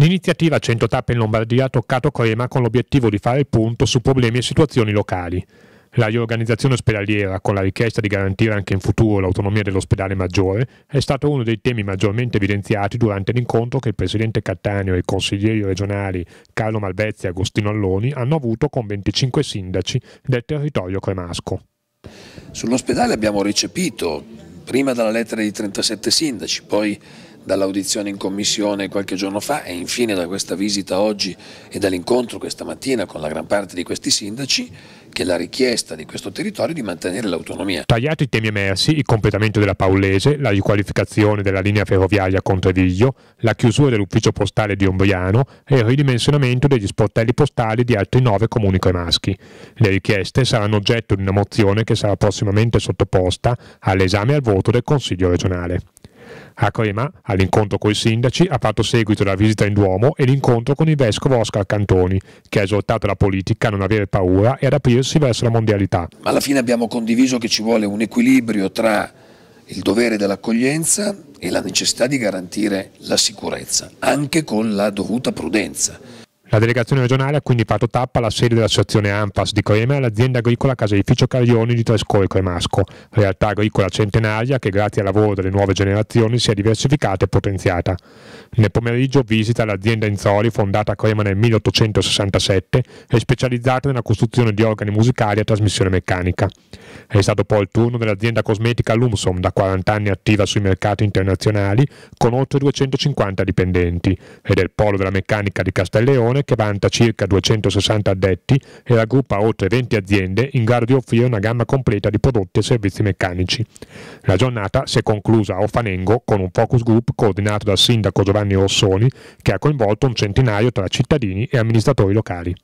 L'iniziativa 100 tappe in Lombardia ha toccato crema con l'obiettivo di fare il punto su problemi e situazioni locali. La riorganizzazione ospedaliera, con la richiesta di garantire anche in futuro l'autonomia dell'ospedale maggiore, è stato uno dei temi maggiormente evidenziati durante l'incontro che il presidente Cattaneo e i consiglieri regionali Carlo Malvezzi e Agostino Alloni hanno avuto con 25 sindaci del territorio cremasco. Sull'ospedale abbiamo recepito prima dalla lettera di 37 sindaci, poi dall'audizione in commissione qualche giorno fa e infine da questa visita oggi e dall'incontro questa mattina con la gran parte di questi sindaci che la richiesta di questo territorio di mantenere l'autonomia. Tagliati i temi emersi, il completamento della Paulese, la riqualificazione della linea ferroviaria con Treviglio, la chiusura dell'ufficio postale di Ombriano e il ridimensionamento degli sportelli postali di altri nove comuni maschi. Le richieste saranno oggetto di una mozione che sarà prossimamente sottoposta all'esame e al voto del Consiglio regionale. A Crema, all'incontro coi sindaci, ha fatto seguito la visita in Duomo e l'incontro con il vescovo Oscar Cantoni, che ha esortato la politica a non avere paura e ad aprirsi verso la mondialità. Alla fine abbiamo condiviso che ci vuole un equilibrio tra il dovere dell'accoglienza e la necessità di garantire la sicurezza, anche con la dovuta prudenza la delegazione regionale ha quindi fatto tappa alla sede dell'associazione ANFAS di Crema e all'azienda agricola Caseificio Caglioni di Trescoico Cremasco, realtà agricola centenaria che grazie al lavoro delle nuove generazioni si è diversificata e potenziata. Nel pomeriggio visita l'azienda Inzoli fondata a Crema nel 1867 e specializzata nella costruzione di organi musicali a trasmissione meccanica. È stato poi il turno dell'azienda cosmetica Lumsom, da 40 anni attiva sui mercati internazionali, con oltre 250 dipendenti, e del polo della meccanica di Castelleone che vanta circa 260 addetti e raggruppa oltre 20 aziende in grado di offrire una gamma completa di prodotti e servizi meccanici. La giornata si è conclusa a Ofanengo con un focus group coordinato dal sindaco Giovanni Rossoni che ha coinvolto un centinaio tra cittadini e amministratori locali.